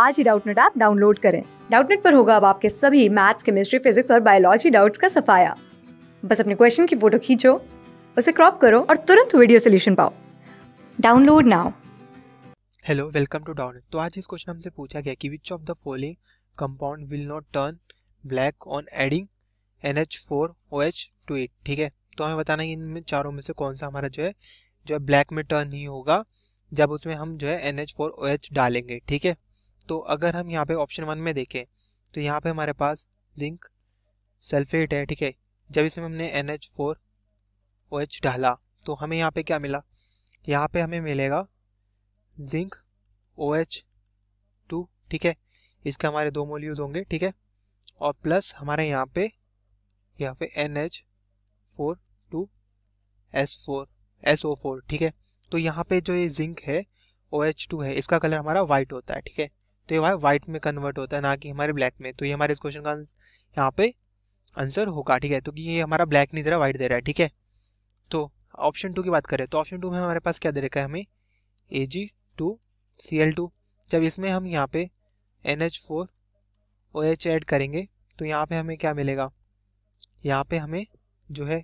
आज ही Doubtnut app download करें डाउटनेट पर होगा अब आपके सभी मैथ्स केमिस्ट्री फिजिक्स और बायोलॉजी डाउट्स का सफाया बस अपने क्वेश्चन की फोटो खींचो उसे क्रॉप करो और तुरंत वीडियो सोल्यूशन पाओ download now hello welcome to Doubtnut तो आज इस क्वेश्चन हमसे पूछा गया कि which of the following compound will not turn black on adding N H four O H to it ठीक है तो हमें बताना है इनमें चारों में से कौन सा हमारा जो है जो है ब्लैक में टर्न नहीं होगा जब उसमें हम जो है N H four O H डालेंगे ठीक है तो अगर हम यहाँ पे ऑप्शन वन में देखें तो यहाँ पे हमारे पास जिंक सल्फेट है ठीक है जब इसमें हमने N H four O H डाला तो हमें यहाँ पे क्या मिला यहाँ पे हमें मिलेगा जिंक ओ एच टू ठीक है इसके हमारे दो मोल यूज होंगे ठीक है और प्लस हमारे यहाँ पे यहाँ पे N H four two S four S O four ठीक है तो यहाँ पे जो ये जिंक है ओ एच टू है इसका कलर हमारा वाइट होता है ठीक है तो ये हमारे वाइट में कन्वर्ट होता है ना कि हमारे ब्लैक में तो ये हमारे इस क्वेश्चन का यहाँ पे आंसर होगा ठीक है तो ये हमारा ब्लैक नहीं दे रहा व्हाइट दे रहा है ठीक है तो ऑप्शन टू की बात करें तो ऑप्शन टू में हमारे पास क्या दे रखा है हमें A G two C L two जब इसमें हम यहाँ पे N H four O H add करेंगे तो यहाँ पे हमें क्या मिलेगा यहाँ पे हमें जो है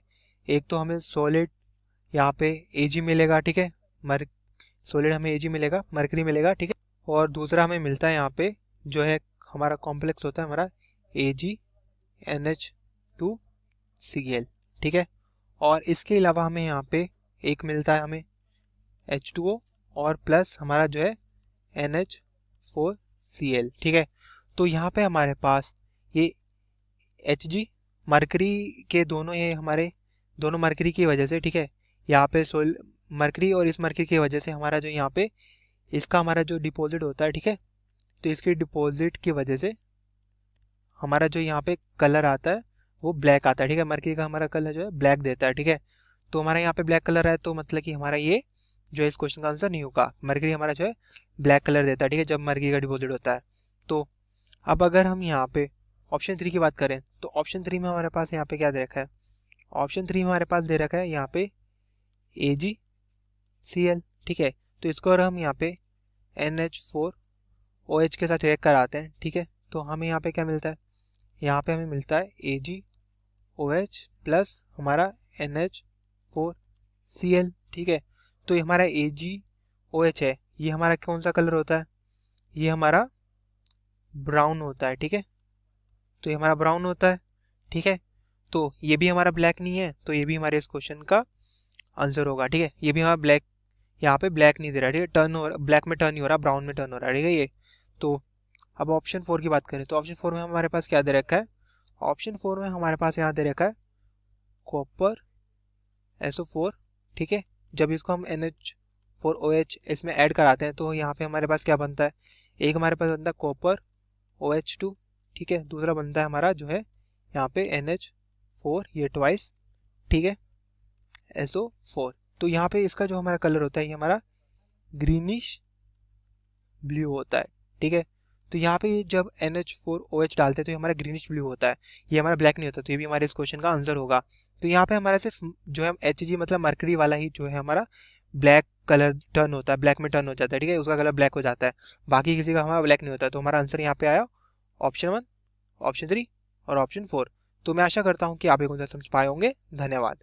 एक तो हमें सॉलिड यहाँ पे ए जी मिलेगा ठीक है मर सॉलिड हमें ए जी मिलेगा मरकरी मिलेगा ठीक है और दूसरा हमें मिलता है यहाँ पे जो है हमारा कॉम्प्लेक्स होता है हमारा A G N H two C L ठीक है और इसके अलावा हमें यहाँ पे एक मिलता है हमें एच टू ओ और प्लस हमारा जो है N H four C L ठीक है तो यहाँ पे हमारे पास ये एच जी मरकरी के दोनों ये हमारे दोनों मरकरी की वजह से ठीक है यहाँ पे सोल मरकरी और इस मरकरी की वजह से हमारा जो यहाँ पे इसका हमारा जो डिपॉजिट होता है ठीक है तो इसके डिपॉजिट की वजह से हमारा जो यहाँ पे कलर आता है वो ब्लैक आता है ठीक है मरकरी का हमारा कलर जो है ब्लैक देता है ठीक है तो हमारा यहाँ पे ब्लैक कलर है तो मतलब कि हमारा ये जो है इस क्वेश्चन का आंसर नहीं होगा मरकरी हमारा जो है ब्लैक कलर देता है ठीक है जब मरकरी का डिपॉजिट होता है तो अब अगर हम यहाँ पे ऑप्शन थ्री की बात करें तो ऑप्शन थ्री में हमारे पास यहाँ पे क्या दे रखा है ऑप्शन थ्री में हमारे पास दे रखा है यहाँ पे ए जी सी एल ठीक है तो इसको अगर हम यहाँ पे N H four O H के साथ रिएक्ट कराते हैं ठीक है तो हमें यहाँ पे क्या मिलता है यहाँ पे हमें मिलता है A G O H plus हमारा N H four C L ठीक है तो ये हमारा ए जी ओ एच है ये हमारा कौन सा कलर होता है ये हमारा ब्राउन होता है ठीक है तो ये हमारा ब्राउन होता है ठीक है तो ये भी हमारा ब्लैक नहीं है तो ये भी हमारे इस क्वेश्चन का आंसर होगा ठीक है ये भी हमारा ब्लैक यहाँ पे ब्लैक नहीं दे रहा ठीक है टर्न हो ब्लैक में टर्न नहीं हो रहा ब्राउन में टर्न हो रहा है ठीक है ये तो अब ऑप्शन फोर की बात करें तो ऑप्शन फोर में हमारे पास क्या दे रखा है ऑप्शन फोर में हमारे पास यहाँ दे रखा है कॉपर एसओ फोर ठीक है जब इसको हम N H four O H इसमें ऐड कराते हैं तो यहाँ पे हमारे पास क्या बनता है एक हमारे पास बनता है कॉपर ओ एच टू ठीक है दूसरा बनता है हमारा जो है यहाँ पे एन एच फोर ये ट्वाइस ठीक है एसओ फोर तो यहाँ पे इसका जो हमारा कलर होता है ये हमारा ग्रीनिश ब्लू होता है ठीक है तो यहाँ पे जब N H four O H डालते हैं तो ये हमारा ग्रीनिश ब्लू होता है ये हमारा ब्लैक नहीं होता तो ये भी हमारे इस क्वेश्चन का आंसर होगा तो यहाँ पे हमारा सिर्फ जो है एच जी मतलब मरकरी वाला ही जो है हमारा ब्लैक कलर टर्न होता है ब्लैक में टर्न हो जाता है ठीक है उसका कलर ब्लैक हो जाता है बाकी किसी का हमारा ब्लैक नहीं होता तो हमारा आंसर यहाँ पे आया ऑप्शन वन ऑप्शन थ्री और ऑप्शन फोर तो मैं आशा करता हूँ कि आप एक समझ पाए होंगे धन्यवाद